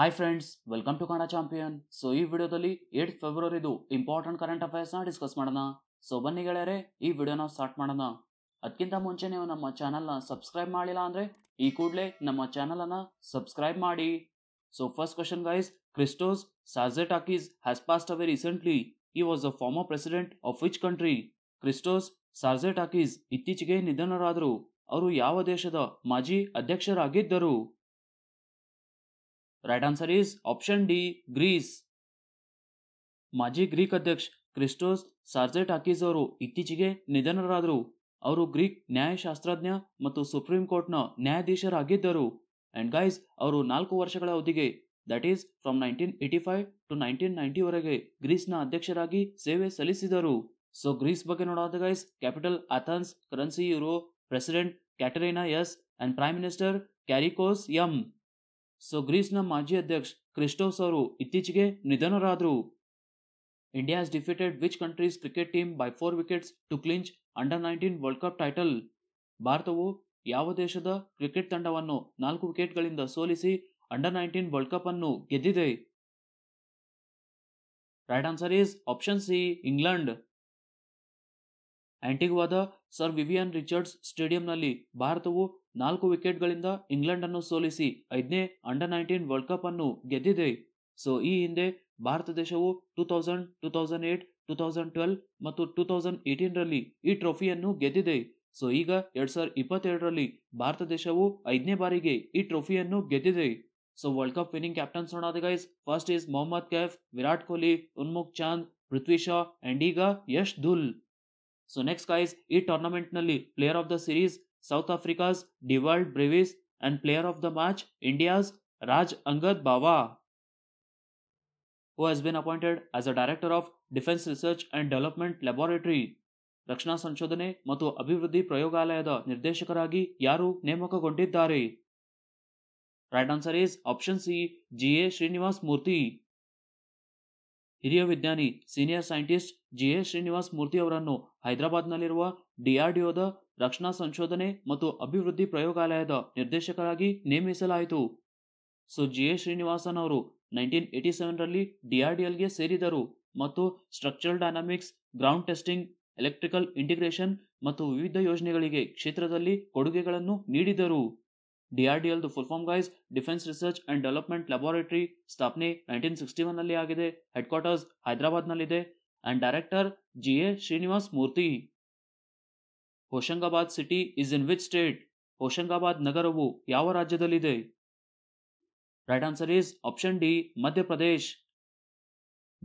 Hi friends welcome to Kannada champion so ಈ ವಿಡಿಯೋದಲ್ಲಿ eight ಫೆಬ್ರವರಿದು ಇಂಪಾರ್ಟೆಂಟ್ ಕರೆಂಟ್ ಅಫೇರ್ಸ್ನ ಡಿಸ್ಕಸ್ ಮಾಡೋಣ ಸೊ ಬನ್ನಿ ಗೆಳೆಯರೆ ಈ ವಿಡಿಯೋನ ಸ್ಟಾರ್ಟ್ ಮಾಡೋಣ ಅದಕ್ಕಿಂತ ಮುಂಚೆ ನೀವು ನಮ್ಮ ಚಾನಲ್ನ ಸಬ್ಸ್ಕ್ರೈಬ್ ಮಾಡಿಲ್ಲ ಅಂದರೆ ಈ ಕೂಡಲೇ ನಮ್ಮ ಚಾನಲನ್ನು ಸಬ್ಸ್ಕ್ರೈಬ್ ಮಾಡಿ so first question guys Christos Takis has passed away recently he was a former president of which country Christos Takis ಇತ್ತೀಚೆಗೆ ನಿಧನರಾದರು ಅವರು ಯಾವ ದೇಶದ ಮಾಜಿ ಅಧ್ಯಕ್ಷರಾಗಿದ್ದರು right answer is option D Greece ಮಾಜಿ ಗ್ರೀಕ್ ಅಧ್ಯಕ್ಷ ಕ್ರಿಸ್ಟೋಸ್ ಸಾರ್ಜೆಟಾಕೀಸ್ ಅವರು ಇತ್ತೀಚೆಗೆ ನಿಧನರಾದರು ಅವರು ಗ್ರೀಕ್ ನ್ಯಾಯಶಾಸ್ತ್ರಜ್ಞ ಮತ್ತು ಸುಪ್ರೀಂ ಕೋರ್ಟ್ನ ನ್ಯಾಯಾಧೀಶರಾಗಿದ್ದರು ಅಂಡ್ ಗೈಸ್ ಅವರು ನಾಲ್ಕು ವರ್ಷಗಳ ಅವಧಿಗೆ that is from nineteen eighty five to nineteen ವರೆಗೆ ಗ್ರೀಸ್ನ ಅಧ್ಯಕ್ಷರಾಗಿ ಸೇವೆ ಸಲ್ಲಿಸಿದರು ಸೊ ಗ್ರೀಸ್ ಬಗ್ಗೆ ನೋಡೋದ guys capital Athens currency euro president Katerina S and prime minister Kyriakos M so ಗ್ರೀಸ್ನ ಮಾಜಿ ಅಧ್ಯಕ್ಷ ಕ್ರಿಸ್ಟೋಸ್ ಅವರು ಇತ್ತೀಚೆಗೆ ನಿಧನರಾದರು India's defeated which countries cricket team by four wickets to clinch under nineteen world cup title ಭಾರತವು ಯಾವ ದೇಶದ cricket ತಂಡವನ್ನು ನಾಲ್ಕು ವಿಕೆಟ್ಗಳಿಂದ ಸೋಲಿಸಿ ಅಂಡರ್ ನೈನ್ಟೀನ್ ವರ್ಲ್ಡ್ ಕಪ್ ಅನ್ನು ಗೆದ್ದಿದೆ right answer is option C England ಆಂಟಿಗುವಾದ ಸರ್ ವಿವಿಯನ್ ರಿಚರ್ಡ್ಸ್ ಸ್ಟೇಡಿಯಂನಲ್ಲಿ ಭಾರತವು ನಾಲ್ಕು ವಿಕೆಟ್ಗಳಿಂದ ಇಂಗ್ಲೆಂಡನ್ನು ಸೋಲಿಸಿ ಐದನೇ ಅಂಡರ್ ನೈನ್ಟೀನ್ ವರ್ಲ್ಡ್ ಕಪ್ ಅನ್ನು ಗೆದ್ದಿದೆ ಸೊ ಈ ಹಿಂದೆ ಭಾರತ ದೇಶವು two thousand two thousand eight two thousand twelve ಮತ್ತು ಟೂ ತೌಸಂಡ್ ರಲ್ಲಿ ಈ ಟ್ರೋಫಿಯನ್ನು ಗೆದ್ದಿದೆ ಸೊ ಈಗ ಎರಡ್ ಸಾವಿರದ ಇಪ್ಪತ್ತೆರಡರಲ್ಲಿ ಭಾರತ ದೇಶವು ಐದನೇ ಬಾರಿಗೆ ಈ ಟ್ರೋಫಿಯನ್ನು ಗೆದ್ದಿದೆ so world cup winning captains ನೋಡೋದು guys first is Mohammad Kaif Virat Kohli Unmukt Chand Prithvi Shaw and ಈಗ Yash Dhull so next guys ಈ ಟೂರ್ನಮೆಂಟ್ನಲ್ಲಿ player of the series South Africa's Dewald Brevis and player of the match India's Raj Angad Bawa, who has been appointed as a director of defence research and development laboratory ರಕ್ಷಣಾ ಸಂಶೋಧನೆ ಮತ್ತು ಅಭಿವೃದ್ಧಿ ಪ್ರಯೋಗಾಲಯದ ನಿರ್ದೇಶಕರಾಗಿ ಯಾರು ನೇಮಕಗೊಂಡಿದ್ದಾರೆ ರೈಟ್ answer is option C G A Srinivas Murthy ಹಿರಿಯ ವಿಜ್ಞಾನಿ senior scientist G A Srinivas Murthy ಅವರನ್ನು ಹೈದರಾಬಾದ್ನಲ್ಲಿರುವ ಡಿಆರ್ಡಿಒದ ರಕ್ಷಣಾ ಸಂಶೋಧನೆ ಮತ್ತು ಅಭಿವೃದ್ಧಿ ಪ್ರಯೋಗಾಲಯದ ನಿರ್ದೇಶಕರಾಗಿ ನೇಮಿಸಲಾಯಿತು ಸೊ ಜಿ ಎ ಶ್ರೀನಿವಾಸನ್ ಅವರು ನೈನ್ಟೀನ್ ಏಯ್ಟಿ ಸೆವೆನ್ರಲ್ಲಿ ಎಲ್ಗೆ ಸೇರಿದರು ಮತ್ತು structural dynamics ground testing electrical integration ಮತ್ತು ವಿವಿಧ ಯೋಜನೆಗಳಿಗೆ ಕ್ಷೇತ್ರದಲ್ಲಿ ಕೊಡುಗೆಗಳನ್ನು ನೀಡಿದರು DRDL the full form guys defence research and development laboratory ಸ್ಥಾಪನೆ ನೈನ್ಟೀನ್ ಸಿಕ್ಸ್ಟಿ ಒನ್ನಲ್ಲಿ ಆಗಿದೆ ಹೆಡ್ ಕ್ವಾರ್ಟರ್ಸ್ ಹೈದರಾಬಾದ್ನಲ್ಲಿದೆ and director G A Srinivas Murthy Hoshangabad city is in which state Hoshangabad ನಗರವು ಯಾವ ರಾಜ್ಯದಲ್ಲಿದೆ right answer is option D Madhya Pradesh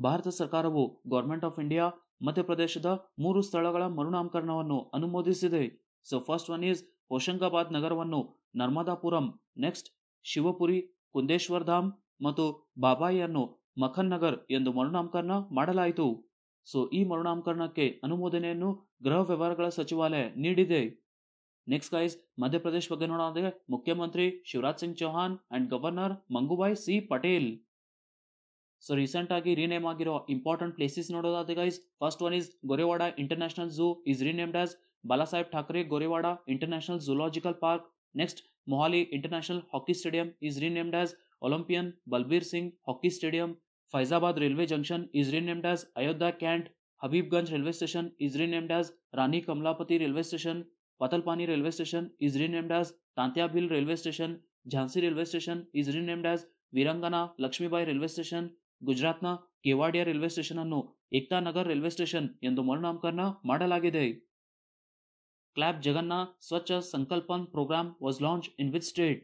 ಭಾರತ ಸರ್ಕಾರವು ಗೌರ್ಮೆಂಟ್ ಆಫ್ ಇಂಡಿಯಾ ಮಧ್ಯಪ್ರದೇಶದ ಮೂರು ಸ್ಥಳಗಳ ಮರುನಾಮಕರಣವನ್ನು ಅನುಮೋದಿಸಿದೆ so first one is Hoshangabad ನಗರವನ್ನು ನರ್ಮದಾಪುರಂ ನೆಕ್ಸ್ಟ್ ಶಿವಪುರಿ ಕುಂದೇಶ್ವರ್ ಧಾಮ್ ಮತ್ತು ಬಾಬಾಯಿಯನ್ನು ಮಖನ್ ನಗರ್ ಎಂದು ಮರುನಾಮಕರಣ ಮಾಡಲಾಯಿತು ಸೊ ಈ ಮರುನಾಮಕರಣಕ್ಕೆ ಅನುಮೋದನೆಯನ್ನು ಗೃಹ ವ್ಯವಹಾರಗಳ ಸಚಿವಾಲಯ ನೀಡಿದೆ ನೆಕ್ಸ್ಟ್ ಗೈಸ್ ಮಧ್ಯಪ್ರದೇಶ ಬಗ್ಗೆ ನೋಡೋದಕ್ಕೆ ಮುಖ್ಯಮಂತ್ರಿ Shivraj Singh Chouhan and governor Mangubhai C Patel so recent ಆಗಿ ನೇಮ್ ಆಗಿರೋ ಇಂಪಾರ್ಟೆಂಟ್ ಪ್ಲೇಸಸ್ ನೋಡೋದಾದ್ರೆ guys first one is Gorewada international zoo is renamed as Balasaheb Thackeray Gorewada international zoological park next Mohali international hockey stadium is renamed as olympian Balbir Singh hockey stadium Faizabad railway junction is renamed as Ayodhya Cant. Habibganj railway station is renamed as Rani Kamlapati railway station. Patalpani railway station is renamed as Tantiabil railway station. Jhansi railway station is renamed as Virangana Lakshmibai railway station. ಗುಜರಾತ್ನ Kevadia railway station ಅನ್ನು ಏಕ್ತಾನಗರ್ railway station ಎಂದು ಮರುನಾಮಕರಣ ಮಾಡಲಾಗಿದೆ CLAP Jagananna Swachha Sankalpam program was launched in which state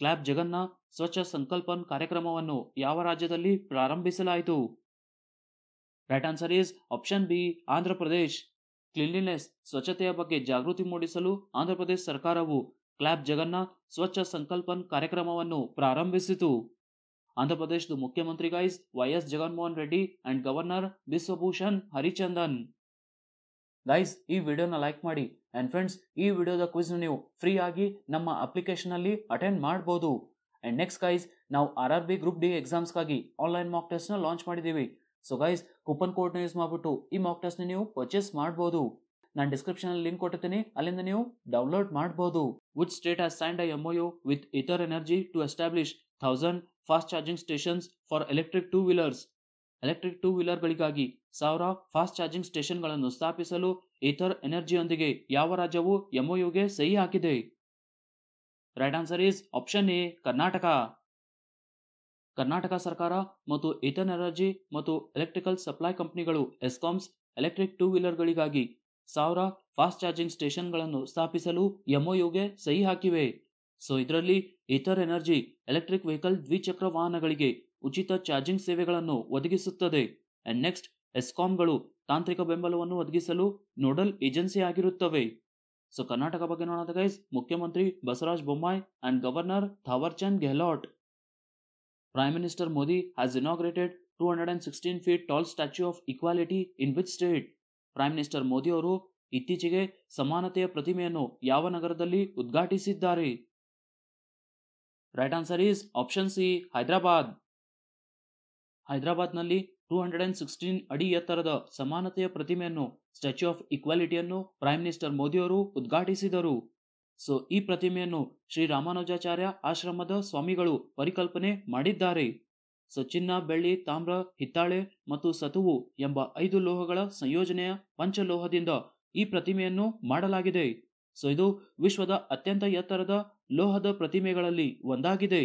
CLAP Jagananna Swachha Sankalpam ಕಾರ್ಯಕ್ರಮವನ್ನು ಯಾವ ರಾಜ್ಯದಲ್ಲಿ ಪ್ರಾರಂಭಿಸಲಾಯಿತು right answer is option B Andhra Pradesh cleanliness ಸ್ವಚ್ಛತೆಯ ಬಗ್ಗೆ ಜಾಗೃತಿ ಮೂಡಿಸಲು ಆಂಧ್ರಪ್ರದೇಶ ಸರ್ಕಾರವು ಕ್ಲಾಬ್ ಜಗನ್ನ ಸ್ವಚ್ಛ ಸಂಕಲ್ಪನ್ ಕಾರ್ಯಕ್ರಮವನ್ನು ಪ್ರಾರಂಭಿಸಿತು ಆಂಧ್ರಪ್ರದೇಶದ ಮುಖ್ಯಮಂತ್ರಿ guys YS Jaganmohan Reddy and governor Biswabhusan Harichandan guys ಈ ವಿಡಿಯೋನ ಲೈಕ್ ಮಾಡಿ ಆ್ಯಂಡ್ ಫ್ರೆಂಡ್ಸ್ ಈ ವಿಡಿಯೋದ ಕ್ವಿಸ್ನ ನೀವು ಫ್ರೀ ಆಗಿ ನಮ್ಮ ಅಪ್ಲಿಕೇಶನಲ್ಲಿ ಅಟೆಂಡ್ ಮಾಡ್ಬೋದು ಆ್ಯಂಡ್ ನೆಕ್ಸ್ಟ್ ಗೈಸ್ ನಾವು R R B group D ಎಕ್ಸಾಮ್ಸ್ಗಾಗಿ ಆನ್ಲೈನ್ ಮಾಕ್ ಟೆಸ್ಟ್ನ ಲಾಂಚ್ ಮಾಡಿದ್ದೀವಿ ಸೊ ಗೈಸ್ ಕೂಪನ್ ಕೋಡ್ನ ಯೂಸ್ ಮಾಡಿಬಿಟ್ಟು ಈ ಮಾಕ್ ಟೆಸ್ಟ್ನ ನೀವು ಪರ್ಚೇಸ್ ಮಾಡ್ಬೋದು ನಾನು ಡಿಸ್ಕ್ರಿಪ್ಷನಲ್ಲಿ ಲಿಂಕ್ ಕೊಟ್ಟಿರ್ತೀನಿ ಅಲ್ಲಿಂದ ನೀವು ಡೌನ್ಲೋಡ್ ಮಾಡ್ಬೋದು which state has signed I M U with Ather energy to establish thousand fast charging stations for electric two wheelers electric two ವೀಲರ್ಗಳಿಗಾಗಿ ಸಾವಿರ ಫಾಸ್ಟ್ ಚಾರ್ಜಿಂಗ್ ಸ್ಟೇಷನ್ಗಳನ್ನು ಸ್ಥಾಪಿಸಲು ಈಥರ್ ಎನರ್ಜಿಯೊಂದಿಗೆ ಯಾವ ರಾಜ್ಯವು ಎಂಒಯುಗೆ ಸಹಿ ಹಾಕಿದೆ right answer is option A Karnataka Karnataka ಸರ್ಕಾರ ಮತ್ತು ಈಥರ್ ಎನರ್ಜಿ ಮತ್ತು ಎಲೆಕ್ಟ್ರಿಕಲ್ ಸಪ್ಲೈ ಕಂಪನಿಗಳು ಎಸ್ಕಾಮ್ಸ್ ಎಲೆಕ್ಟ್ರಿಕ್ ಟೂ ವೀಲರ್ಗಳಿಗಾಗಿ ಸಾವಿರ ಫಾಸ್ಟ್ ಚಾರ್ಜಿಂಗ್ ಸ್ಟೇಷನ್ಗಳನ್ನು ಸ್ಥಾಪಿಸಲು ಎಂಒಯುಗೆ ಸಹಿ ಹಾಕಿವೆ ಸೊ ಇದರಲ್ಲಿ ಈಥರ್ ಎನರ್ಜಿ ಎಲೆಕ್ಟ್ರಿಕ್ ವೆಹಿಕಲ್ ದ್ವಿಚಕ್ರ ವಾಹನಗಳಿಗೆ ಉಚಿತ ಚಾರ್ಜಿಂಗ್ ಸೇವೆಗಳನ್ನು ಒದಗಿಸುತ್ತದೆ ಅಂಡ್ ನೆಕ್ಸ್ಟ್ ಎಸ್ಕಾಂಗಳು ತಾಂತ್ರಿಕ ಬೆಂಬಲವನ್ನು ಒದಗಿಸಲು ನೋಡಲ್ ಏಜೆನ್ಸಿ ಆಗಿರುತ್ತವೆ ಸೊ ಕರ್ನಾಟಕ ಬಗ್ಗೆ ನೋಡೋದ ಗೈಸ್ ಮುಖ್ಯಮಂತ್ರಿ Basavaraj Bommai and governor Thaawarchand Gehlot prime minister Modi has inaugurated two hundred and sixteen feet tall statue of equality in which state prime minister Modi ಅವರು ಇತ್ತೀಚೆಗೆ ಸಮಾನತೆಯ ಪ್ರತಿಮೆಯನ್ನು ಯಾವ ನಗರದಲ್ಲಿ ಉದ್ಘಾಟಿಸಿದ್ದಾರೆ right answer is option C Hyderabad ಹೈದರಾಬಾದ್ನಲ್ಲಿ ಟೂ ಹಂಡ್ರೆಡ್ ಅಂಡ್ ಸಿಕ್ಸ್ಟೀನ್ ಅಡಿ ಎತ್ತರದ ಸಮಾನತೆಯ ಪ್ರತಿಮೆಯನ್ನು ಸ್ಟ್ಯಾಚ್ಯೂ ಆಫ್ ಈಕ್ವಾಲಿಟಿಯನ್ನು ಪ್ರೈಮ್ ಮಿನಿಸ್ಟರ್ ಮೋದಿಯವರು ಉದ್ಘಾಟಿಸಿದರು ಸೊ ಈ ಪ್ರತಿಮೆಯನ್ನು ಶ್ರೀ ರಾಮಾನುಜಾಚಾರ್ಯ ಆಶ್ರಮದ ಸ್ವಾಮಿಗಳು ಪರಿಕಲ್ಪನೆ ಮಾಡಿದ್ದಾರೆ ಸೊ ಚಿನ್ನ ಬೆಳ್ಳಿ ತಾಮ್ರ ಹಿತ್ತಾಳೆ ಮತ್ತು ಸತುವು ಎಂಬ ಐದು ಲೋಹಗಳ ಸಂಯೋಜನೆಯ ಪಂಚಲೋಹದಿಂದ ಈ ಪ್ರತಿಮೆಯನ್ನು ಮಾಡಲಾಗಿದೆ ಸೊ ಇದು ವಿಶ್ವದ ಅತ್ಯಂತ ಎತ್ತರದ ಲೋಹದ ಪ್ರತಿಮೆಗಳಲ್ಲಿ ಒಂದಾಗಿದೆ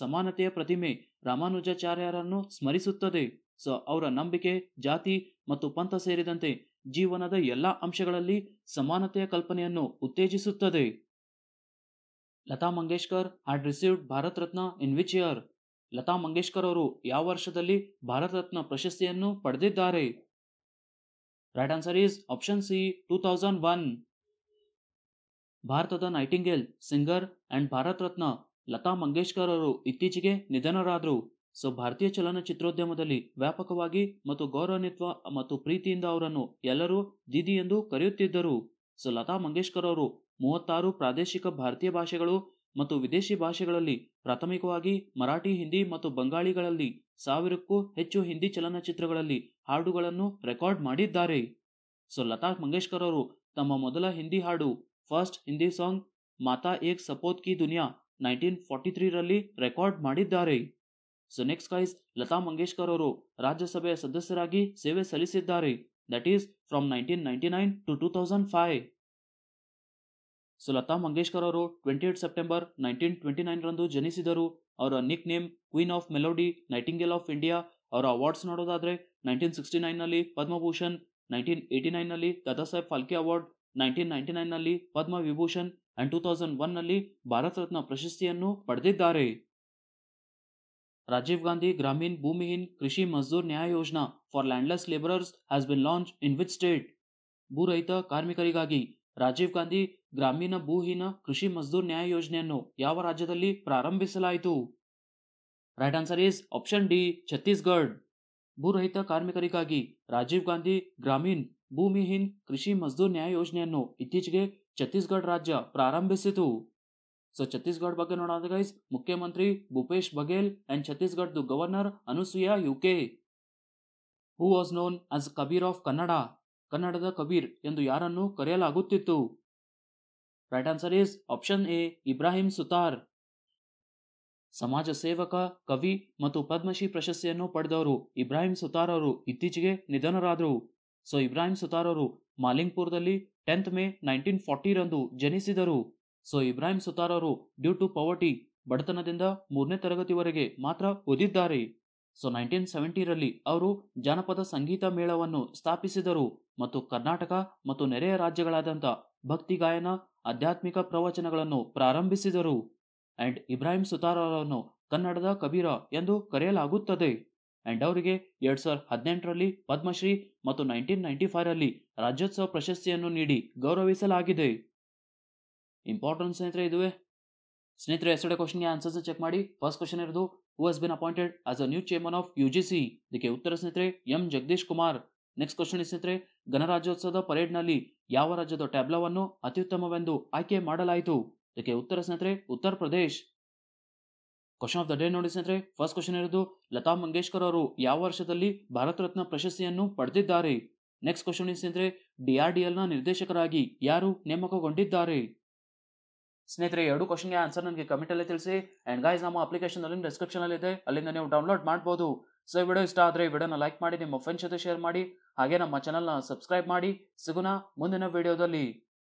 ಸಮಾನತೆಯ ಪ್ರತಿಮೆ ರಾಮಾನುಜಾಚಾರ್ಯರನ್ನು ಸ್ಮರಿಸುತ್ತದೆ ಸೊ ಅವರ ನಂಬಿಕೆ ಜಾತಿ ಮತ್ತು ಪಂಥ ಸೇರಿದಂತೆ ಜೀವನದ ಎಲ್ಲ ಅಂಶಗಳಲ್ಲಿ ಸಮಾನತೆಯ ಕಲ್ಪನೆಯನ್ನು ಉತ್ತೇಜಿಸುತ್ತದೆ Lata Mangeshkar had received Bharat Ratna in which year Lata Mangeshkar ಅವರು ಯಾವ ವರ್ಷದಲ್ಲಿ ಭಾರತ ರತ್ನ ಪ್ರಶಸ್ತಿಯನ್ನು ಪಡೆದಿದ್ದಾರೆ right answer is option C two thousand one ಭಾರತದ nightingale singer and Bharat Ratna Lata Mangeshkar ಅವರು ಇತ್ತೀಚೆಗೆ ನಿಧನರಾದರು ಸೊ ಭಾರತೀಯ ಚಲನಚಿತ್ರೋದ್ಯಮದಲ್ಲಿ ವ್ಯಾಪಕವಾಗಿ ಮತ್ತು ಗೌರವಾನ್ವಿತ್ವ ಮತ್ತು ಪ್ರೀತಿಯಿಂದ ಅವರನ್ನು ಎಲ್ಲರೂ ದೀದಿ ಎಂದು ಕರೆಯುತ್ತಿದ್ದರು ಸೊ ಲತಾ ಮಂಗೇಶ್ಕರ್ ಅವರು ಮೂವತ್ತಾರು ಪ್ರಾದೇಶಿಕ ಭಾರತೀಯ ಭಾಷೆಗಳು ಮತ್ತು ವಿದೇಶಿ ಭಾಷೆಗಳಲ್ಲಿ ಪ್ರಾಥಮಿಕವಾಗಿ ಮರಾಠಿ ಹಿಂದಿ ಮತ್ತು ಬಂಗಾಳಿಗಳಲ್ಲಿ ಸಾವಿರಕ್ಕೂ ಹೆಚ್ಚು ಹಿಂದಿ ಚಲನಚಿತ್ರಗಳಲ್ಲಿ ಹಾಡುಗಳನ್ನು ರೆಕಾರ್ಡ್ ಮಾಡಿದ್ದಾರೆ ಸೊ ಲತಾ ಮಂಗೇಶ್ಕರ್ ಅವರು ತಮ್ಮ ಮೊದಲ ಹಿಂದಿ ಹಾಡು first Hindi song Mata Ek Sapoot Ki Duniya nineteen forty ತ್ರೀರಲ್ಲಿ ರೆಕಾರ್ಡ್ ಮಾಡಿದ್ದಾರೆ so next guys Lata Mangeshkar ಅವರು ರಾಜ್ಯಸಭೆಯ ಸದಸ್ಯರಾಗಿ ಸೇವೆ ಸಲ್ಲಿಸಿದ್ದಾರೆ that is from nineteen ninety nine to two thousand five so Lata Mangeshkar ಅವರು twenty eight September nineteen twenty nine ರಂದು ಜನಿಸಿದರು ಅವರ nickname queen of melody nightingale of India ಅವರ ಅವಾರ್ಡ್ಸ್ ನೋಡೋದಾದ್ರೆ ನೈನ್ಟೀನ್ ಸಿಕ್ಸ್ಟಿ ನೈನ್ನಲ್ಲಿ ಪದ್ಮಭೂಷಣ್ ನೈನ್ಟೀನ್ ಏಯ್ಟಿ ನೈನ್ನಲ್ಲಿ ದಾದಾ Saheb Phalke award nineteen ninety ನೈನ್ನಲ್ಲಿ Padma Vibhushan and two thousand ಒನ್ನಲ್ಲಿ ಭಾರತ ರತ್ನ ಪ್ರಶಸ್ತಿಯನ್ನು ಪಡೆದಿದ್ದಾರೆ ರಾಜೀವ್ ಗಾಂಧಿ ಗ್ರಾಮೀಣ ಭೂಮಿಹೀನ್ ಕೃಷಿ Mazdoor Nyay Yojana for landless labourers has been launched in which state ಭೂರಹಿತ ಕಾರ್ಮಿಕರಿಗಾಗಿ ರಾಜೀವ್ ಗಾಂಧಿ ಗ್ರಾಮೀಣ ಭೂಹೀನ ಕೃಷಿ ಮಜ್ದೂರ್ ನ್ಯಾಯ ಯೋಜನೆಯನ್ನು ಯಾವ ರಾಜ್ಯದಲ್ಲಿ ಪ್ರಾರಂಭಿಸಲಾಯಿತು right answer is option D Chhattisgarh ಭೂರಹಿತ ಕಾರ್ಮಿಕರಿಗಾಗಿ ರಾಜೀವ್ ಗಾಂಧಿ ಗ್ರಾಮೀಣ್ ಭೂಮಿಹೀನ್ ಕೃಷಿ ಮಜ್ದೂರ್ ನ್ಯಾಯ ಯೋಜನೆಯನ್ನು ಇತ್ತೀಚೆಗೆ ಛತ್ತೀಸ್ಗಢ ರಾಜ್ಯ ಪ್ರಾರಂಭಿಸಿತು ಸೊ ಛತ್ತೀಸ್ಗಢ ಬಗ್ಗೆ ನೋಡೋದು ಗೈಸ್ ಮುಖ್ಯಮಂತ್ರಿ ಭೂಪೇಶ್ ಬಘೇಲ್ ಅಂಡ್ ಛತ್ತೀಸ್ಗಢದ governor Anusuiya Uikey who was known as Kabir of Kannada ಕನ್ನಡದ ಕಬೀರ್ ಎಂದು ಯಾರನ್ನು ಕರೆಯಲಾಗುತ್ತಿತ್ತು right answer is option A Ibrahim Sutar ಸಮಾಜ ಸೇವಕ ಕವಿ ಮತ್ತು ಪದ್ಮಶ್ರೀ ಪ್ರಶಸ್ತಿಯನ್ನು ಪಡೆದವರು ಇಬ್ರಾಹಿಂ ಸುತಾರ್ ಅವರು ಇತ್ತೀಚೆಗೆ ನಿಧನರಾದರು ಸೊ ಇಬ್ರಾಹಿಂ ಸುತಾರರು ಮಾಲಿಂಗ್ಪುರದಲ್ಲಿ ಟೆಂತ್ ಮೇ ನೈನ್ಟೀನ್ ಫಾರ್ಟಿರಂದು ಜನಿಸಿದರು ಸೊ ಇಬ್ರಾಹಿಂ ಸುತಾರರು ಡ್ಯೂ ಟು ಪವರ್ಟಿ ಬಡತನದಿಂದ ಮೂರನೇ ತರಗತಿವರೆಗೆ ಮಾತ್ರ ಓದಿದ್ದಾರೆ ಸೊ ನೈನ್ಟೀನ್ ಸೆವೆಂಟಿರಲ್ಲಿ ಅವರು ಜಾನಪದ ಸಂಗೀತ ಮೇಳವನ್ನು ಸ್ಥಾಪಿಸಿದರು ಮತ್ತು ಕರ್ನಾಟಕ ಮತ್ತು ನೆರೆಯ ರಾಜ್ಯಗಳಾದಂಥ ಭಕ್ತಿ ಗಾಯನ ಆಧ್ಯಾತ್ಮಿಕ ಪ್ರವಚನಗಳನ್ನು ಪ್ರಾರಂಭಿಸಿದರು ಅಂಡ್ ಇಬ್ರಾಹಿಂ ಸುತಾರರನ್ನು ಕನ್ನಡದ ಕಬೀರ ಎಂದು ಕರೆಯಲಾಗುತ್ತದೆ ಅಂಡ್ ಅವರಿಗೆ ಎರಡ್ ಸಾವಿರದ ಹದಿನೆಂಟರಲ್ಲಿ ಪದ್ಮಶ್ರೀ ಮತ್ತು ನೈನ್ಟೀನ್ ನೈಂಟಿ ಫೈವಲ್ಲಿ ರಾಜ್ಯೋತ್ಸವ ಪ್ರಶಸ್ತಿಯನ್ನು ನೀಡಿ ಗೌರವಿಸಲಾಗಿದೆ ಇಂಪಾರ್ಟೆಂಟ್ ಸ್ನೇಹಿತರೆ ಇದುವೆ ಸ್ನೇಹಿತರೆ ಎಸ್ಟೇ ಕ್ವಶನ್ಗೆ ಆನ್ಸರ್ಸ್ ಚೆಕ್ ಮಾಡಿ ಫಸ್ಟ್ ಕ್ವಶನ್ ಇರೋದು who has been appointed as a new chairman of U G C ಇದಕ್ಕೆ ಉತ್ತರ ಸ್ನೇಹಿತರೆ M Jagadesh Kumar next question ಸ್ನೇಹಿತರೆ ಗಣರಾಜ್ಯೋತ್ಸವದ ಪರೇಡ್ನಲ್ಲಿ ಯಾವ ರಾಜ್ಯದ ಟ್ಯಾಬ್ಲೋವನ್ನು ಅತ್ಯುತ್ತಮವೆಂದು ಆಯ್ಕೆ ಮಾಡಲಾಯಿತು ಇದಕ್ಕೆ ಉತ್ತರ ಸ್ನೇಹಿತರೆ Uttar Pradesh question of the day ನೋಡಿ ಸ್ನೇಹಿತರೆ ಫಸ್ಟ್ ಕ್ವಶನ್ ಇರೋದು ಲತಾ ಮಂಗೇಶ್ಕರ್ ಅವರು ಯಾವ ವರ್ಷದಲ್ಲಿ ಭಾರತ ರತ್ನ ಪ್ರಶಸ್ತಿಯನ್ನು ಪಡೆದಿದ್ದಾರೆ ನೆಕ್ಸ್ಟ್ ಕ್ವಶನ್ ಸ್ನೇಹಿತರೆ ನ ನಿರ್ದೇಶಕರಾಗಿ ಯಾರು ನೇಮಕಗೊಂಡಿದ್ದಾರೆ ಸ್ನೇಹಿತರೆ ಎರಡು ಕ್ವಶನ್ಗೆ ಆನ್ಸರ್ ನನಗೆ ಅಲ್ಲಿ ತಿಳಿಸಿ ಆ್ಯಂಡ್ ಗಾಯ್ಸ್ ನಮ್ಮ ಅಪ್ಲಿಕೇಶನ್ ಅಲ್ಲಿ ಡಿಸ್ಕ್ರಿಪ್ಷನ್ ಅಲ್ಲಿ ಇದೆ ಅಲ್ಲಿಂದ ನೀವು ಡೌನ್ಲೋಡ್ ಮಾಡ್ಬೋದು ಸೊ ಈ ವಿಡಿಯೋ ಇಷ್ಟ ಆದರೆ ವಿಡಿಯೋನ ಲೈಕ್ ಮಾಡಿ ನಿಮ್ಮ ಫ್ರೆಂಡ್ಸ್ ಜೊತೆ ಶೇರ್ ಮಾಡಿ ಹಾಗೆ ನಮ್ಮ ಚಾನಲ್ನ ಸಬ್ಸ್ಕ್ರೈಬ್ ಮಾಡಿ ಸಿಗೋಣ ಮುಂದಿನ ವಿಡಿಯೋದಲ್ಲಿ